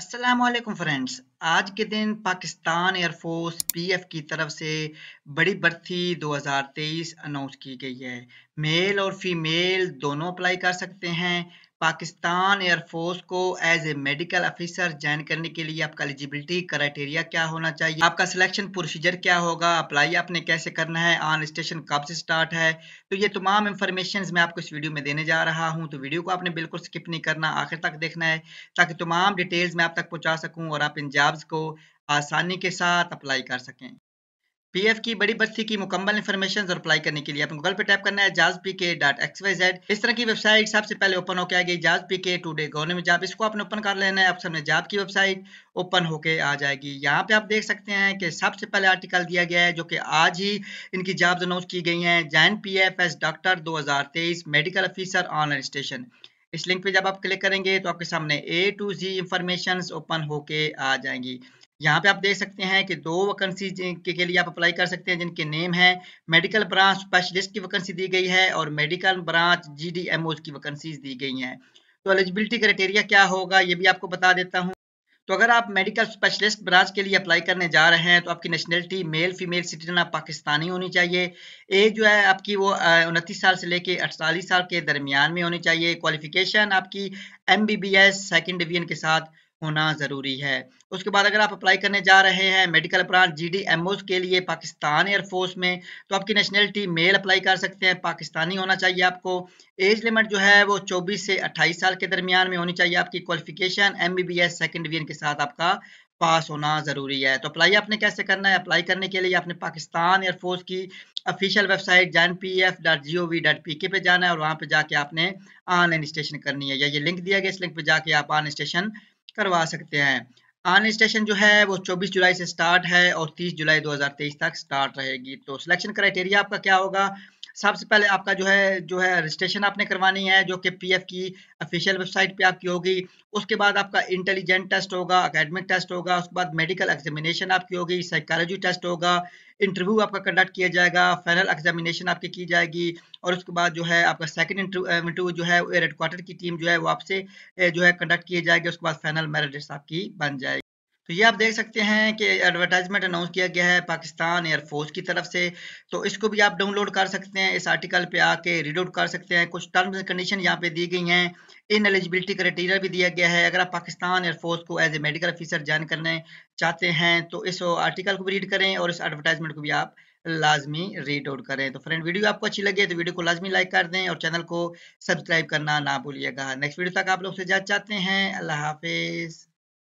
Assalamu alaikum friends. आज के दिन पाकिस्तान एयरफोर्स पीएफ की तरफ से बड़ी भर्ती 2023 अनाउंस की गई है मेल और फीमेल दोनों अप्लाई कर सकते हैं पाकिस्तान एयरफोर्स को as a medical officer join करने के लिए आपका एलिजिबिलिटी क्राइटेरिया क्या होना चाहिए आपका सिलेक्शन प्रोसीजर क्या होगा अप्लाई आपने कैसे करना है ऑन स्टेशन कब से स्टार्ट है तो ये तमाम इन्फॉर्मेशन मैं आपको इस वीडियो में देने जा रहा हूँ तो वीडियो को आपने बिल्कुल स्किप नहीं करना आखिर तक देखना है ताकि तमाम डिटेल्स मैं आप तक पहुँचा सकूँ और आप इंजाम जॉब्स को आसानी के साथ अप्लाई कर सकें पीएफ की बड़ी बस्ती की मुकम्मल इन्फॉर्मेशन और अप्लाई करने के लिए आपको गूगल पे टैप करना है जाज पी के डॉट एक्स वाई जेड इस तरह की वेबसाइट सबसे पहले ओपन होकर आ गई जाज P K today today में जॉब इसको आपने ओपन कर लेना है आप सबने जाब की वेबसाइट ओपन होके आ जाएगी यहाँ पे आप देख सकते हैं कि सबसे पहले आर्टिकल दिया गया है जो कि आज ही इनकी जॉब अनाउंस की गई है join P F S doctor दो हजार तेईस मेडिकल ऑफिसर ऑन स्टेशन इस लिंक पे जब आप क्लिक करेंगे तो आपके सामने A to Z information open होके आ जाएंगी यहाँ पे आप देख सकते हैं कि दो वैकेंसी के, के लिए आप अप्लाई कर सकते हैं जिनके नेम है मेडिकल ब्रांच स्पेशलिस्ट की वैकेंसी दी गई है और मेडिकल ब्रांच जी डी की वैकेंसीज दी गई हैं तो एलिजिबिलिटी क्राइटेरिया क्या होगा ये भी आपको बता देता हूँ तो अगर आप मेडिकल स्पेशलिस्ट ब्रांच के लिए अप्लाई करने जा रहे हैं तो आपकी नेशनलिटी मेल फीमेल सिटीजन आप पाकिस्तानी होनी चाहिए एज जो है आपकी वो उनतीस साल से लेके अड़तालीस साल के दरमियान में होनी चाहिए क्वालिफिकेशन आपकी M B B S second division के साथ होना ज़रूरी है उसके बाद अगर आप अप्लाई करने जा रहे हैं मेडिकल ब्रांच जी डी के लिए पाकिस्तान एयरफोर्स में तो आपकी नेशनलिटी मेल अप्लाई कर सकते हैं पाकिस्तानी होना चाहिए आपको एज लिमिट जो है वो 24 से 28 साल के दरमियान में होनी चाहिए आपकी qualification M B B S second division के साथ आपका पास होना ज़रूरी है तो अप्लाई आपने कैसे करना है अप्लाई करने के लिए आपने पाकिस्तान एयरफोर्स की official website join P F dot G O V dot P K पे जाना है और वहाँ पे जाके आपने ऑनलाइन स्टेशन करनी है या ये लिंक दिया गया इस लिंक पे जाके आप ऑनलाइन स्टेशन करवा सकते हैं ऑन स्टेशन जो है वो 24 जुलाई से स्टार्ट है और 30 जुलाई 2023 तक स्टार्ट रहेगी तो सिलेक्शन क्राइटेरिया आपका क्या होगा सबसे पहले आपका जो है जो है रजिस्ट्रेशन आपने करवानी है जो कि पीएफ की ऑफिशियल वेबसाइट पे आपकी होगी उसके बाद आपका इंटेलिजेंट टेस्ट होगा अकेडमिक टेस्ट होगा उसके बाद मेडिकल एग्जामिनेशन आपकी होगी साइकोलॉजी टेस्ट होगा इंटरव्यू आपका कंडक्ट किया जाएगा फाइनल एग्जामिनेशन आपकी की जाएगी और उसके बाद जो है आपका सेकंड इंटरव्यू जो है एयर हेडक्वार्टर की टीम जो है वो आपसे जो है कंडक्ट किया जाएगी उसके बाद फाइनल मेरिट आपकी बन जाएगी तो ये आप देख सकते हैं कि एडवर्टाइजमेंट अनाउंस किया गया है पाकिस्तान एयरफोर्स की तरफ से तो इसको भी आप डाउनलोड कर सकते हैं इस आर्टिकल पे आके रीड आउट कर सकते हैं कुछ टर्म्स एंड कंडीशन यहाँ पे दी गई हैं इन एलिजिबिलिटी क्राइटेरिया भी दिया गया है अगर आप पाकिस्तान एयरफोर्स को as a medical officer join करने चाहते हैं तो इस आर्टिकल को भी रीड करें और इस एडवर्टाइजमेंट को भी आप लाजमी रीड आउट करें तो फ्रेंड वीडियो आपको अच्छी लगे तो वीडियो को लाजमी लाइक कर दें और चैनल को सब्सक्राइब करना ना भूलिएगा नेक्स्ट वीडियो तक आप लोग से जाना चाहते हैं अल्लाह हाफिज़